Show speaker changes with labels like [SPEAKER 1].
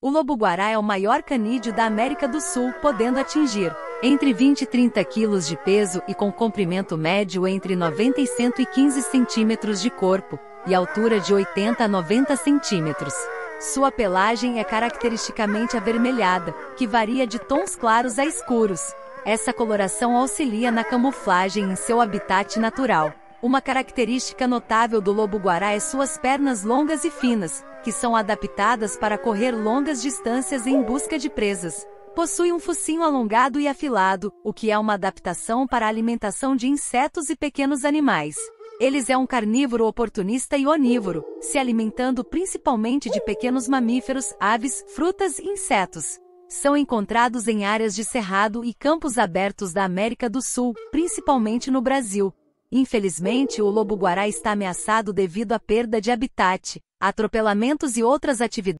[SPEAKER 1] O lobo-guará é o maior canídeo da América do Sul, podendo atingir entre 20 e 30 quilos de peso e com comprimento médio entre 90 e 115 centímetros de corpo, e altura de 80 a 90 centímetros. Sua pelagem é caracteristicamente avermelhada, que varia de tons claros a escuros. Essa coloração auxilia na camuflagem em seu habitat natural. Uma característica notável do lobo-guará é suas pernas longas e finas, que são adaptadas para correr longas distâncias em busca de presas. Possui um focinho alongado e afilado, o que é uma adaptação para a alimentação de insetos e pequenos animais. Eles é um carnívoro oportunista e onívoro, se alimentando principalmente de pequenos mamíferos, aves, frutas e insetos. São encontrados em áreas de cerrado e campos abertos da América do Sul, principalmente no Brasil, Infelizmente, o lobo-guará está ameaçado devido à perda de habitat, atropelamentos e outras atividades.